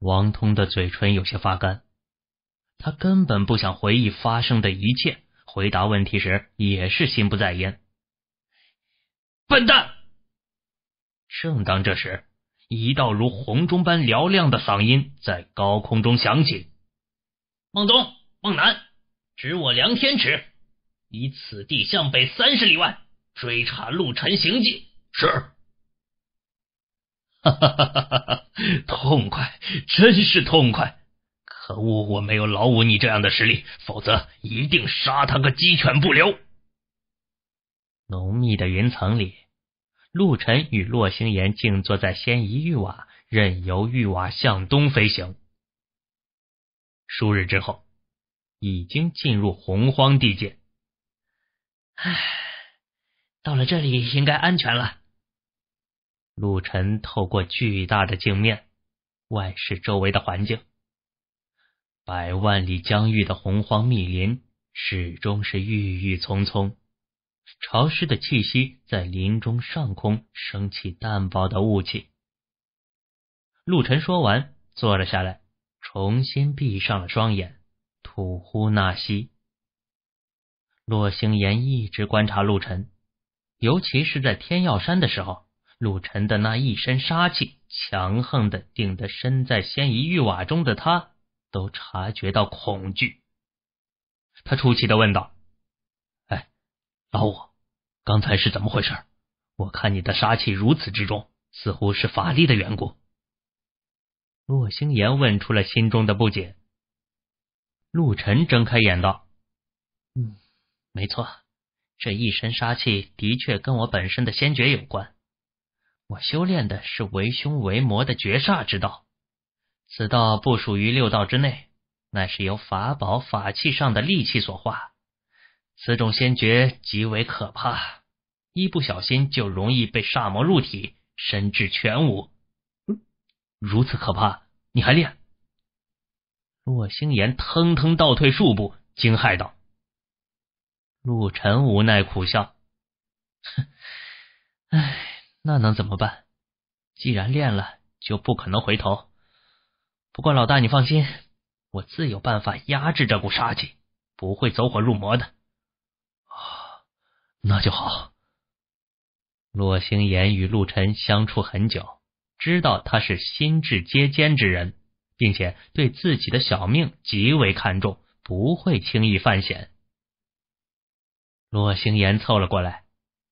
王通的嘴唇有些发干，他根本不想回忆发生的一切，回答问题时也是心不在焉。笨蛋！正当这时，一道如洪钟般嘹亮的嗓音在高空中响起：“孟东、孟南，指我梁天池，以此地向北三十里外追查陆晨行迹。”是。哈哈哈哈哈！痛快，真是痛快！可恶，我没有老五你这样的实力，否则一定杀他个鸡犬不留。浓密的云层里，陆晨与洛星岩静坐在仙仪玉瓦，任由玉瓦向东飞行。数日之后，已经进入洪荒地界。唉，到了这里应该安全了。陆晨透过巨大的镜面，外视周围的环境。百万里疆域的洪荒密林始终是郁郁葱葱，潮湿的气息在林中上空升起淡薄的雾气。陆晨说完，坐了下来，重新闭上了双眼，吐呼纳吸。洛星岩一直观察陆晨，尤其是在天耀山的时候。陆晨的那一身杀气强横的，顶得身在仙仪玉瓦中的他都察觉到恐惧。他出奇的问道：“哎，老五，刚才是怎么回事？我看你的杀气如此之重，似乎是法力的缘故。”洛星岩问出了心中的不解。陆晨睁开眼道：“嗯，没错，这一身杀气的确跟我本身的仙诀有关。”我修炼的是为凶为魔的绝煞之道，此道不属于六道之内，乃是由法宝法器上的利器所化。此种仙诀极为可怕，一不小心就容易被煞魔入体，神智全无。如此可怕，你还练？洛星言腾腾倒退数步，惊骇道：“陆晨，无奈苦笑，哼，唉。”那能怎么办？既然练了，就不可能回头。不过老大，你放心，我自有办法压制这股杀气，不会走火入魔的。啊，那就好。洛星岩与陆晨相处很久，知道他是心智皆坚之人，并且对自己的小命极为看重，不会轻易犯险。洛星岩凑了过来，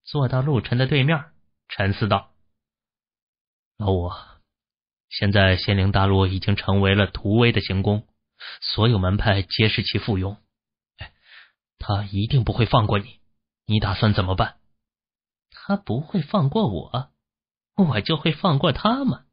坐到陆晨的对面。沉思道：“老五，现在仙灵大陆已经成为了荼威的行宫，所有门派皆是其附庸。他一定不会放过你，你打算怎么办？”“他不会放过我，我就会放过他吗？”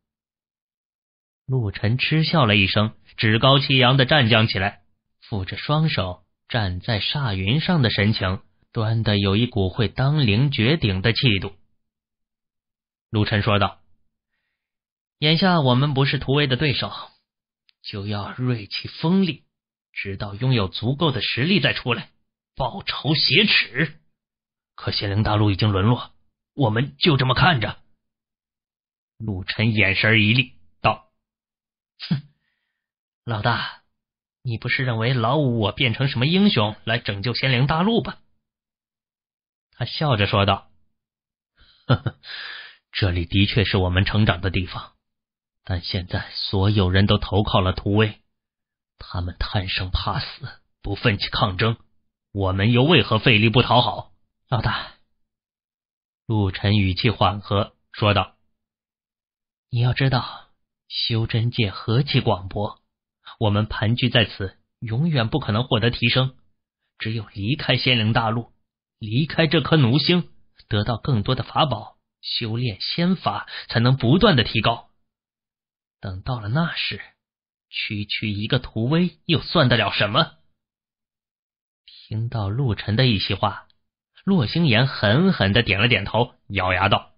陆晨嗤笑了一声，趾高气扬的站将起来，扶着双手站在煞云上的神情，端的有一股会当凌绝顶的气度。陆晨说道：“眼下我们不是突围的对手，就要锐气锋利，直到拥有足够的实力再出来报仇挟持。可仙灵大陆已经沦落，我们就这么看着？”陆晨眼神一厉，道：“哼，老大，你不是认为老五我变成什么英雄来拯救仙灵大陆吧？”他笑着说道：“呵呵。”这里的确是我们成长的地方，但现在所有人都投靠了屠威，他们贪生怕死，不奋起抗争，我们又为何费力不讨好？老大，陆晨语气缓和说道：“你要知道，修真界何其广博，我们盘踞在此，永远不可能获得提升，只有离开仙灵大陆，离开这颗奴星，得到更多的法宝。”修炼仙法才能不断的提高。等到了那时，区区一个屠威又算得了什么？听到陆晨的一席话，洛星岩狠狠的点了点头，咬牙道：“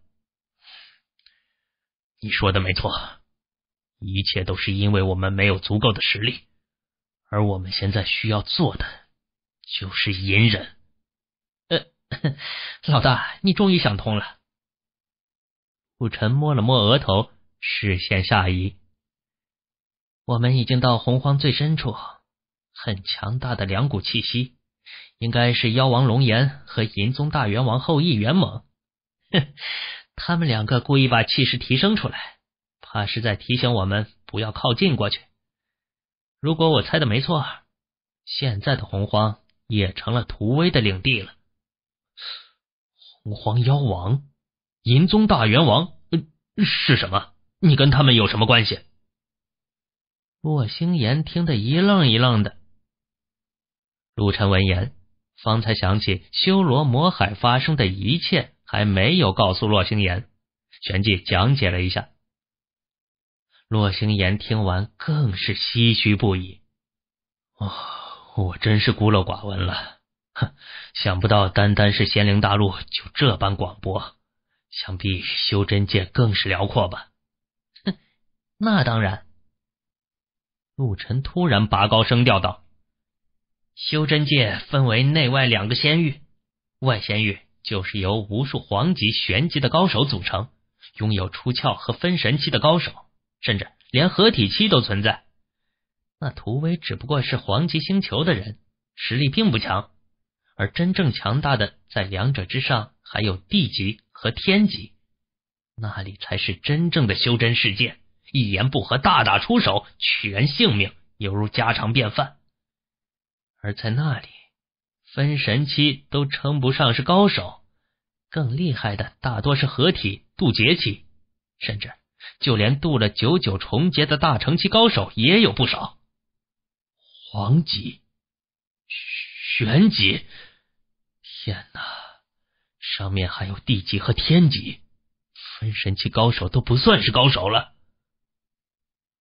你说的没错，一切都是因为我们没有足够的实力，而我们现在需要做的就是隐忍。”呃，老大，你终于想通了。顾沉摸了摸额头，视线下移。我们已经到洪荒最深处，很强大的两股气息，应该是妖王龙岩和银宗大元王后裔元猛。哼，他们两个故意把气势提升出来，怕是在提醒我们不要靠近过去。如果我猜的没错，现在的洪荒也成了屠威的领地了。洪荒妖王。银宗大元王，呃，是什么？你跟他们有什么关系？洛星岩听得一愣一愣的。陆晨闻言，方才想起修罗魔海发生的一切，还没有告诉洛星岩，旋即讲解了一下。洛星岩听完，更是唏嘘不已。我，我真是孤陋寡闻了。哼，想不到单单是仙灵大陆，就这般广博。想必修真界更是辽阔吧？哼，那当然。陆晨突然拔高声调道：“修真界分为内外两个仙域，外仙域就是由无数皇级、玄级的高手组成，拥有出窍和分神期的高手，甚至连合体期都存在。那图威只不过是黄级星球的人，实力并不强，而真正强大的在两者之上，还有地级。”和天级，那里才是真正的修真世界。一言不合，大打出手，取人性命，犹如家常便饭。而在那里，分神期都称不上是高手，更厉害的大多是合体、渡劫期，甚至就连渡了九九重劫的大成期高手也有不少。黄级、玄级，天哪！上面还有地级和天级，分神期高手都不算是高手了。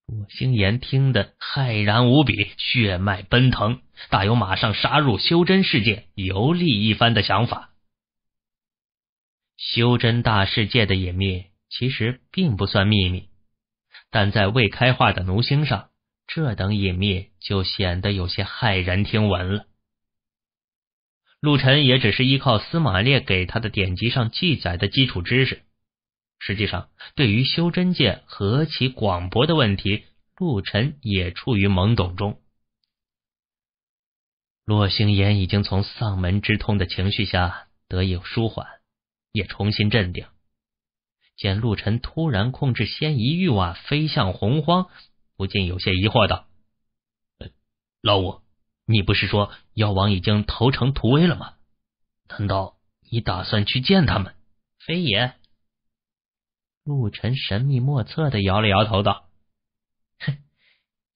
罗星岩听得骇然无比，血脉奔腾，大有马上杀入修真世界游历一番的想法。修真大世界的隐秘其实并不算秘密，但在未开化的奴星上，这等隐秘就显得有些骇人听闻了。陆晨也只是依靠司马烈给他的典籍上记载的基础知识，实际上对于修真界何其广博的问题，陆晨也处于懵懂中。洛星岩已经从丧门之痛的情绪下得以舒缓，也重新镇定。见陆晨突然控制仙仪欲瓦飞向洪荒，不禁有些疑惑道：“老五。”你不是说妖王已经投诚屠威了吗？难道你打算去见他们？非也。陆尘神秘莫测的摇了摇头，道：“哼，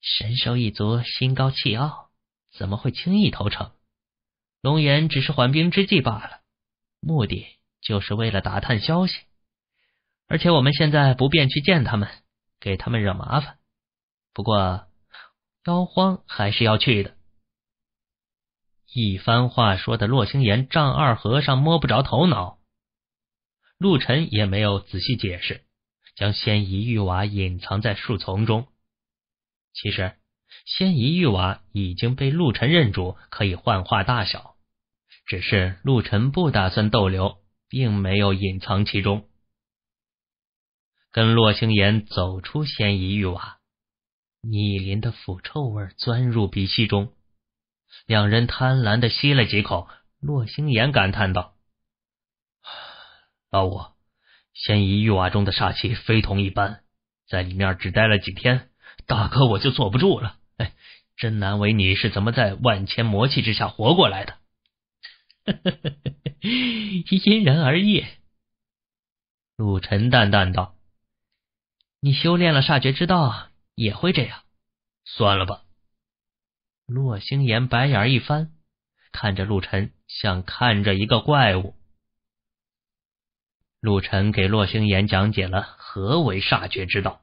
神兽一族心高气傲，怎么会轻易投诚？龙岩只是缓兵之计罢了，目的就是为了打探消息。而且我们现在不便去见他们，给他们惹麻烦。不过妖荒还是要去的。”一番话说的洛星岩丈二和尚摸不着头脑，陆晨也没有仔细解释，将仙仪玉瓦隐藏在树丛中。其实仙仪玉瓦已经被陆晨认主，可以幻化大小，只是陆晨不打算逗留，并没有隐藏其中，跟洛星岩走出仙仪玉瓦，逆鳞的腐臭味钻入鼻息中。两人贪婪的吸了几口，骆星岩感叹道：“老五，仙遗玉瓦中的煞气非同一般，在里面只待了几天，大哥我就坐不住了。哎，真难为你，是怎么在万千魔气之下活过来的？”“呵呵呵呵，因人而异。”陆晨淡淡道：“你修炼了煞绝之道，也会这样。”“算了吧。”洛星岩白眼一翻，看着陆晨，像看着一个怪物。陆晨给洛星岩讲解了何为煞绝之道。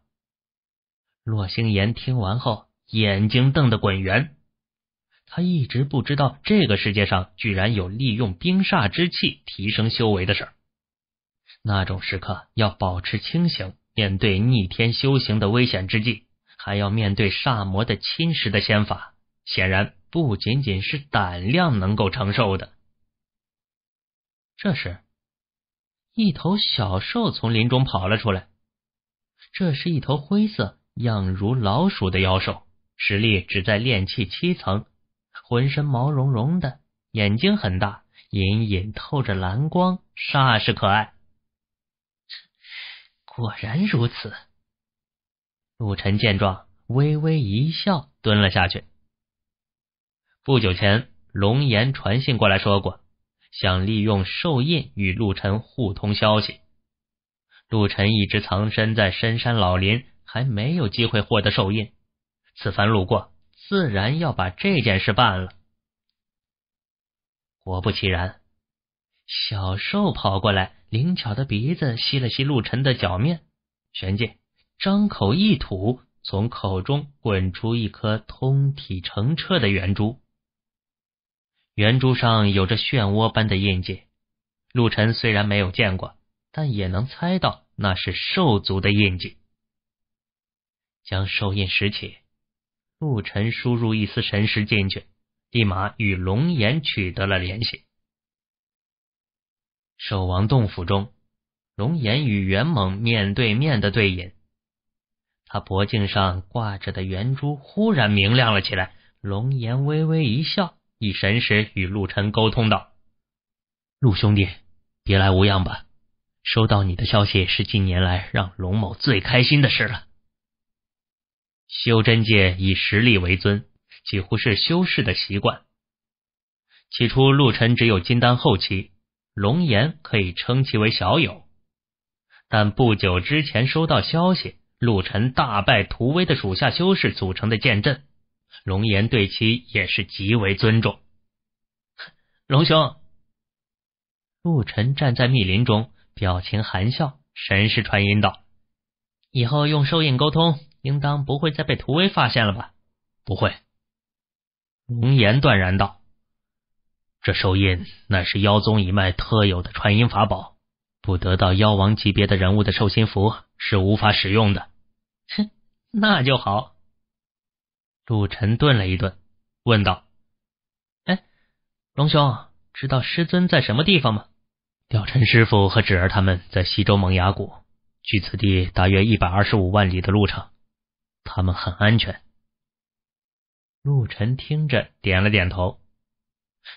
洛星岩听完后，眼睛瞪得滚圆。他一直不知道这个世界上居然有利用冰煞之气提升修为的事儿。那种时刻要保持清醒，面对逆天修行的危险之际，还要面对煞魔的侵蚀的仙法。显然不仅仅是胆量能够承受的。这时，一头小兽从林中跑了出来。这是一头灰色、样如老鼠的妖兽，实力只在炼气七层，浑身毛茸茸的，眼睛很大，隐隐透着蓝光，煞是可爱。果然如此。陆晨见状，微微一笑，蹲了下去。不久前，龙岩传信过来，说过想利用兽印与陆晨互通消息。陆晨一直藏身在深山老林，还没有机会获得兽印。此番路过，自然要把这件事办了。果不其然，小兽跑过来，灵巧的鼻子吸了吸陆晨的脚面，旋即张口一吐，从口中滚出一颗通体澄澈的圆珠。圆珠上有着漩涡般的印记，陆晨虽然没有见过，但也能猜到那是兽族的印记。将兽印拾起，陆晨输入一丝神识进去，立马与龙岩取得了联系。兽王洞府中，龙岩与元猛面对面的对饮，他脖颈上挂着的圆珠忽然明亮了起来，龙岩微微一笑。以神识与陆晨沟通道：“陆兄弟，别来无恙吧？收到你的消息是近年来让龙某最开心的事了。修真界以实力为尊，几乎是修士的习惯。起初陆晨只有金丹后期，龙岩可以称其为小友，但不久之前收到消息，陆晨大败屠威的属下修士组成的剑阵。”龙岩对其也是极为尊重，龙兄。陆晨站在密林中，表情含笑，神识传音道：“以后用兽印沟通，应当不会再被涂威发现了吧？”“不会。”龙岩断然道，“这兽印乃是妖宗一脉特有的传音法宝，不得到妖王级别的人物的兽心符是无法使用的。”“哼，那就好。”陆晨顿了一顿，问道：“哎，龙兄，知道师尊在什么地方吗？雕陈师傅和芷儿他们在西周蒙崖谷，距此地大约一百二十五万里的路程，他们很安全。”陆晨听着，点了点头。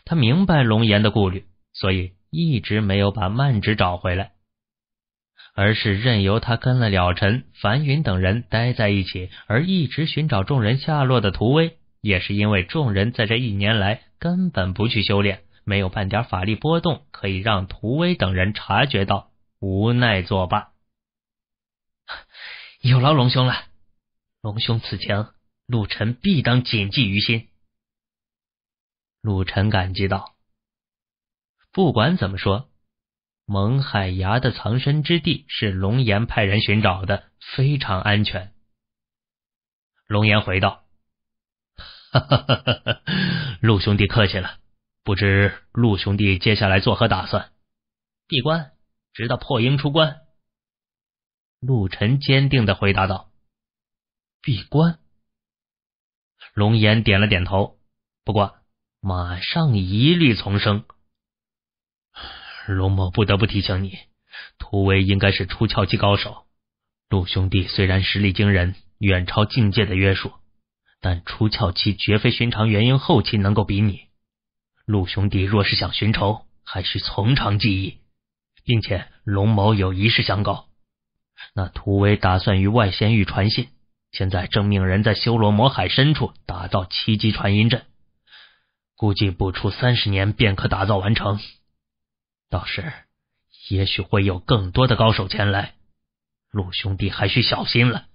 他明白龙岩的顾虑，所以一直没有把曼芷找回来。而是任由他跟了了尘、樊云等人待在一起，而一直寻找众人下落的屠威，也是因为众人在这一年来根本不去修炼，没有半点法力波动可以让屠威等人察觉到，无奈作罢。有劳龙兄了，龙兄此情，陆晨必当谨记于心。陆晨感激道：“不管怎么说。”蒙海崖的藏身之地是龙岩派人寻找的，非常安全。龙岩回道：“哈哈哈，哈陆兄弟客气了，不知陆兄弟接下来作何打算？”闭关，直到破英出关。陆晨坚定的回答道：“闭关。”龙岩点了点头，不过马上疑虑丛生。龙某不得不提醒你，屠威应该是出窍期高手。陆兄弟虽然实力惊人，远超境界的约束，但出窍期绝非寻常元婴后期能够比拟。陆兄弟若是想寻仇，还需从长计议。并且龙某有一事相告，那屠威打算与外仙域传信，现在正命人在修罗魔海深处打造七级传音阵，估计不出三十年便可打造完成。到时，也许会有更多的高手前来，陆兄弟还需小心了。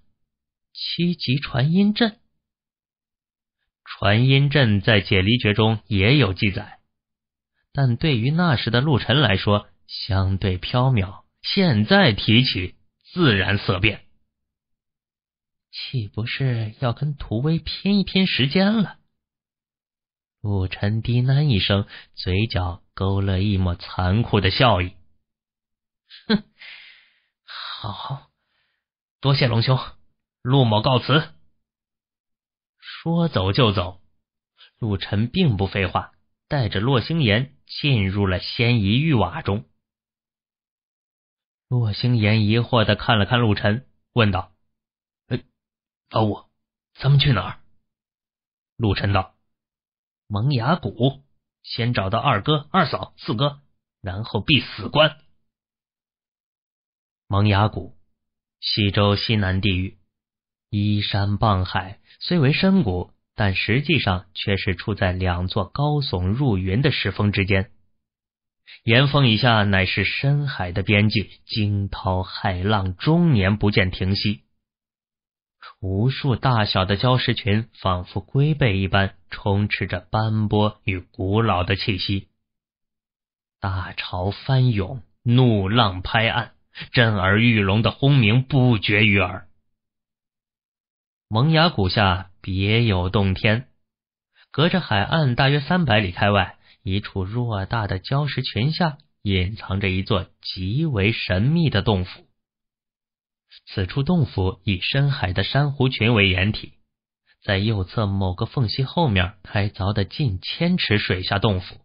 七级传音阵，传音阵在解离诀中也有记载，但对于那时的陆晨来说，相对缥缈。现在提起，自然色变，岂不是要跟屠威拼一拼时间了？陆晨低喃一声，嘴角勾勒一抹残酷的笑意。哼，好，多谢龙兄，陆某告辞。说走就走，陆晨并不废话，带着洛星岩进入了仙仪玉瓦中。洛星岩疑惑的看了看陆晨，问道：“哎，老五，咱们去哪儿？”陆晨道。蒙芽谷，先找到二哥、二嫂、四哥，然后必死关。蒙芽谷，西周西南地域，依山傍海，虽为深谷，但实际上却是处在两座高耸入云的石峰之间。岩峰以下乃是深海的边际，惊涛骇浪，终年不见停息。无数大小的礁石群，仿佛龟背一般，充斥着斑驳与古老的气息。大潮翻涌，怒浪拍岸，震耳欲聋的轰鸣不绝于耳。萌芽谷下别有洞天，隔着海岸大约三百里开外，一处偌大的礁石群下隐藏着一座极为神秘的洞府。此处洞府以深海的珊瑚群为掩体，在右侧某个缝隙后面开凿的近千尺水下洞府。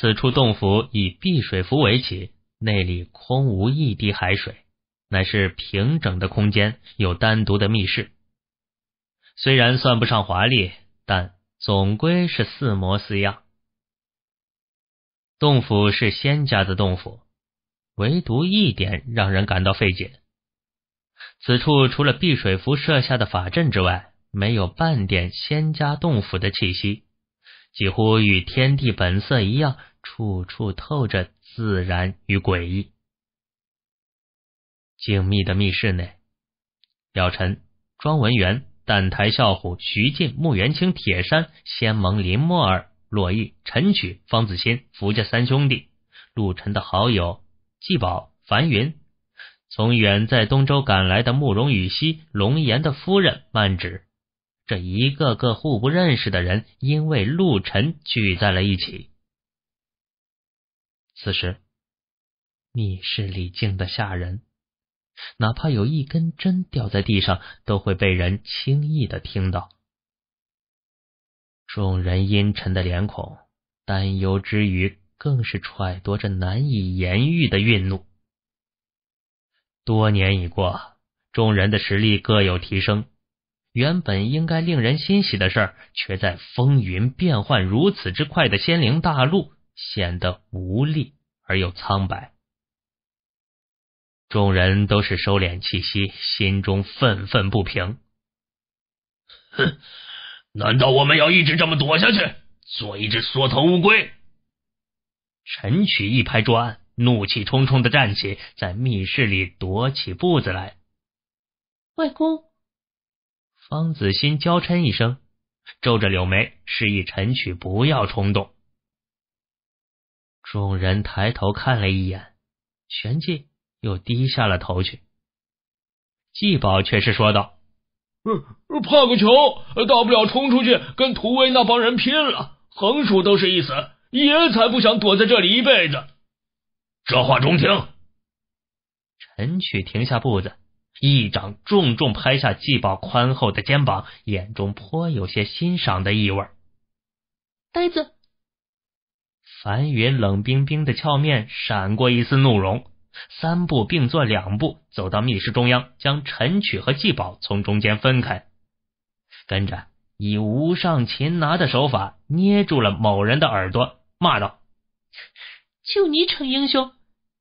此处洞府以碧水湖为起，内里空无一滴海水，乃是平整的空间，有单独的密室。虽然算不上华丽，但总归是似模似样。洞府是仙家的洞府。唯独一点让人感到费解，此处除了碧水符设下的法阵之外，没有半点仙家洞府的气息，几乎与天地本色一样，处处透着自然与诡异。静谧的密室内，姚晨、庄文元、但台、笑虎、徐进、穆元清、铁山、仙盟、林默儿、洛毅、陈曲、方子欣、福家三兄弟、陆晨的好友。季宝、樊云，从远在东周赶来的慕容羽西、龙岩的夫人，曼芷，这一个个互不认识的人，因为陆晨聚在了一起。此时，密室里静的吓人，哪怕有一根针掉在地上，都会被人轻易的听到。众人阴沉的脸孔，担忧之余。更是揣度着难以言喻的愠怒。多年已过，众人的实力各有提升，原本应该令人欣喜的事儿，却在风云变幻如此之快的仙灵大陆显得无力而又苍白。众人都是收敛气息，心中愤愤不平。哼，难道我们要一直这么躲下去，做一只缩头乌龟？陈曲一拍桌案，怒气冲冲的站起，在密室里踱起步子来。外公，方子欣娇嗔一声，皱着柳眉，示意陈曲不要冲动。众人抬头看了一眼，旋即又低下了头去。季宝却是说道：“怕个球！大不了冲出去跟屠威那帮人拼了，横竖都是一死。”爷才不想躲在这里一辈子。这话中听。陈曲停下步子，一掌重重拍下季宝宽厚的肩膀，眼中颇有些欣赏的意味。呆子。樊云冷冰冰的俏面闪过一丝怒容，三步并作两步走到密室中央，将陈曲和季宝从中间分开，跟着以无上擒拿的手法捏住了某人的耳朵。骂道：“就你逞英雄，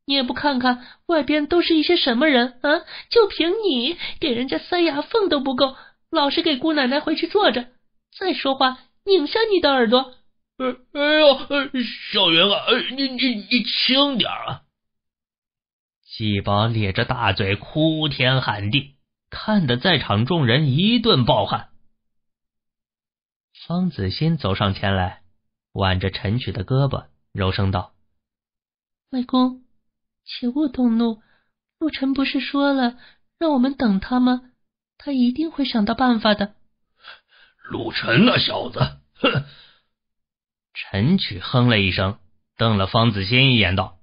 你也不看看外边都是一些什么人啊！就凭你给人家塞牙缝都不够，老是给姑奶奶回去坐着，再说话拧下你的耳朵！”呃，哎呦，呃，小云，啊，你你你轻点啊！季宝咧着大嘴哭天喊地，看得在场众人一顿暴汗。方子欣走上前来。挽着陈曲的胳膊，柔声道：“外公，切勿动怒。陆晨不是说了，让我们等他吗？他一定会想到办法的。”陆晨那小子，哼！陈曲哼了一声，瞪了方子欣一眼，道：“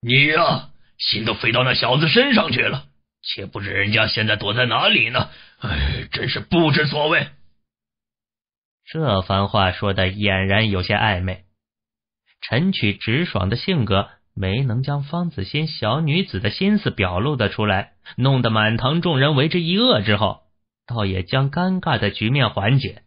你呀，心都飞到那小子身上去了，且不知人家现在躲在哪里呢。哎，真是不知所谓。”这番话说的俨然有些暧昧，陈曲直爽的性格没能将方子欣小女子的心思表露的出来，弄得满堂众人为之一愕，之后倒也将尴尬的局面缓解。